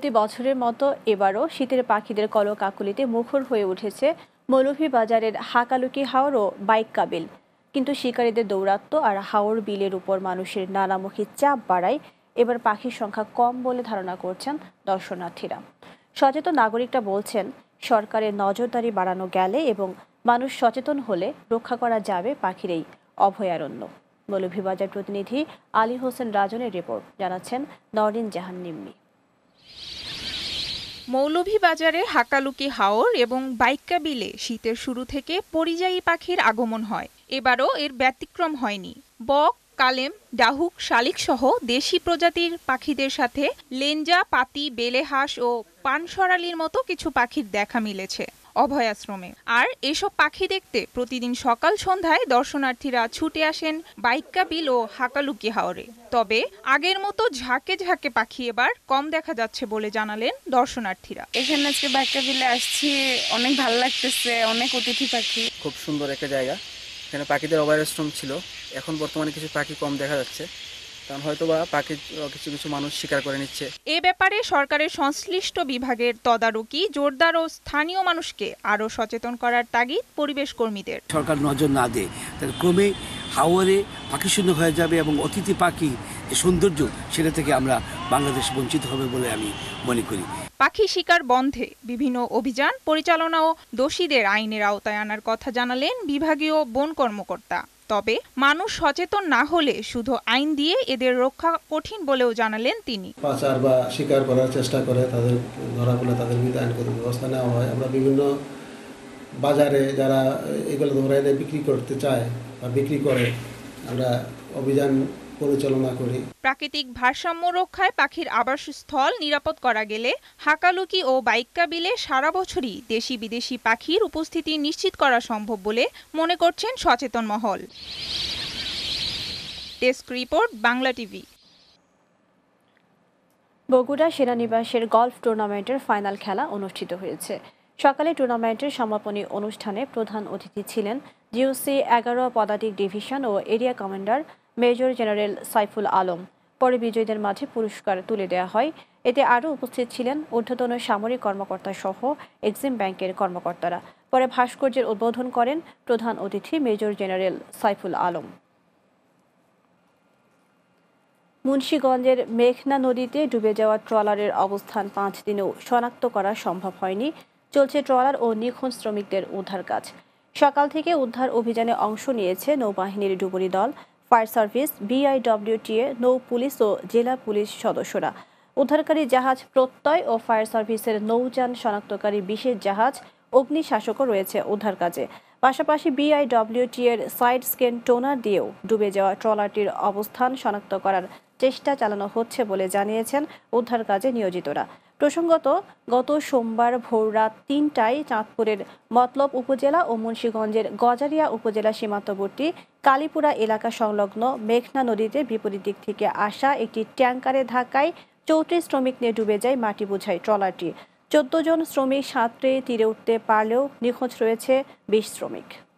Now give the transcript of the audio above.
প্রতি বছরের মতো এবারও শীতের পাখিদের কলকাকুলিতে মুখর হয়ে উঠেছে মৌলভীবাজারের হাকালুকি হাওর ও বাইক কাবিল কিন্তু শিকারীদের দৌরাত্ম্য আর হাওর বিলের উপর মানুষের নানামুখী চাপ বাড়ায় এবার পাখির সংখ্যা কম বলে ধারণা করছেন দর্শনার্থীরা সচেতন নাগরিকরা বলছেন সরকারের নজরদারি বাড়ানো গেলে এবং মানুষ সচেতন হলে রক্ষা করা যাবে পাখির এই অভয়ারণ্য মৌলভীবাজার প্রতিনিধি আলী হোসেন রাজনের রিপোর্ট জানাচ্ছেন নরিন জাহান নিম্মি মৌলভীবাজারে হাকালুকি হাওর এবং বাইক্কা বিলে শীতের শুরু থেকে পরিযায়ী পাখির আগমন হয় এবারও এর ব্যতিক্রম হয়নি বক কালেম ডাহুক শালিকসহ দেশি প্রজাতির পাখিদের সাথে লেঞ্জা পাতি বেলেহাঁস ও পানসরালির মতো কিছু পাখির দেখা মিলেছে অভয়াশ্রমে আর এসব পাখি দেখতে প্রতিদিন সকাল সন্ধ্যায় দর্শনার্থীরা ছুটে আসেন বাইক্কা বিল ও হাকালুকি হাওরে তবে আগের মতো ঝাঁকে ঝাঁকে পাখি এবার কম দেখা যাচ্ছে বলে জানালেন দর্শনার্থীরা এখানে আজকে বাইক্কা বিলে আসছি অনেক ভালো লাগতেছে অনেক অতিথি পাখি খুব সুন্দর একটা জায়গা এখানে পাখিদের অভয়াশ্রম ছিল এখন বর্তমানে কিছু পাখি কম দেখা যাচ্ছে কারণ হয়তো কিছু কিছু মানুষ শিকার করে নিচ্ছে এ ব্যাপারে সরকারের সংশ্লিষ্ট বিভাগের তদারকি জোরদার ও স্থানীয় মানুষকে আরও সচেতন করার তাগিদ সরকার নজর না দেয় ক্রমে পাখি হয়ে যাবে এবং অতিথি পাখি যে সৌন্দর্য সেটা থেকে আমরা বাংলাদেশ বঞ্চিত হবে বলে আমি মনে করি পাখি শিকার বন্ধে বিভিন্ন অভিযান পরিচালনা ও দোষীদের আইনের আওতায় আনার কথা জানালেন বিভাগীয় বন কর্মকর্তা তবে মানুষ সচেতন না হলে শুধু আইন দিয়ে এদের রক্ষা কঠিন বলেও জানালেন তিনি পাচার বা শিকার করার চেষ্টা করে তাদের ধরা পড়লে তাদের বিরুদ্ধে আইনগত ব্যবস্থা নেওয়া হয় আমরা বিভিন্ন বাজারে যারা এগুলো ধরে বিক্রি করতে চায় বা বিক্রি করে আমরা অভিযান পরিচালনা করি প্রাকৃতিক ভারসাম্য রক্ষায় পাখির আবাসস্থল নিরাপদ করা গেলে হাকালুকি ও বাইক্কা বিলে সারা বছরই দেশি বিদেশি পাখির উপস্থিতি নিশ্চিত করা সম্ভব বলে মনে করছেন সচেতন মহল desk report Bangla TV Bogura সেনানিবাসের গলফ টুর্নামেন্টের ফাইনাল খেলা অনুষ্ঠিত হয়েছে সকালে টুর্নামেন্টের সমাপনী অনুষ্ঠানে প্রধান অতিথি ছিলেন ডিউসি এগারো পদাতিক ডিভিশন ও area commander major general Saiful Alam পরে বিজয়ীদের মাঝে পুরস্কার তুলে দেওয়া হয় এতে আরও উপস্থিত ছিলেন ঊর্ধ্বতন সামরিক কর্মকর্তা সহ এক্সিম ব্যাংকের কর্মকর্তারা পরে ভাস্কর্যের উদ্বোধন করেন প্রধান অতিথি মেজর জেনারেল সাইফুল আলম মুন্সীগঞ্জের মেঘনা নদীতে ডুবে যাওয়া ট্রলারের অবস্থান পাঁচ দিনেও শনাক্ত করা সম্ভব হয়নি চলছে ট্রলার ও নিখোঁজ শ্রমিকদের উদ্ধার কাজ সকাল থেকে উদ্ধার অভিযানে অংশ নিয়েছে নৌবাহিনীর ডুবুরি দল ফায়ার সার্ভিস বিআইডব্লিউটিএ নৌ পুলিশ ও জেলা পুলিশ সদস্যরা উদ্ধারকারী জাহাজ প্রত্যয় ও ফায়ার সার্ভিসের নৌযান শনাক্তকারী বিশেষ জাহাজ অগ্নিশাসকও রয়েছে উদ্ধার কাজে পাশাপাশি বিআইডব্লিউটিএর এর সাইড স্ক্যান টোনার দিয়েও ডুবে যাওয়া ট্রলারটির অবস্থান শনাক্ত করার চেষ্টা চালানো হচ্ছে বলে জানিয়েছেন উদ্ধার কাজে নিয়োজিতরা প্রসঙ্গত গত সোমবার ভোর রাত তিনটায় চাঁদপুরের মতলব উপজেলা ও মুন্সীগঞ্জের গজারিয়া উপজেলা সীমান্তবর্তী কালীপুরা এলাকা সংলগ্ন মেঘনা নদীতে বিপরীত দিক থেকে আসা একটি ট্যাঙ্কারে ধাক্কায় চৌত্রিশ শ্রমিক নিয়ে ডুবে যায় মাটি বোঝাই ট্রলারটি চোদ্দ জন শ্রমিক সাঁতরে তীরে উঠতে পারলেও নিখোঁজ রয়েছে বিশ শ্রমিক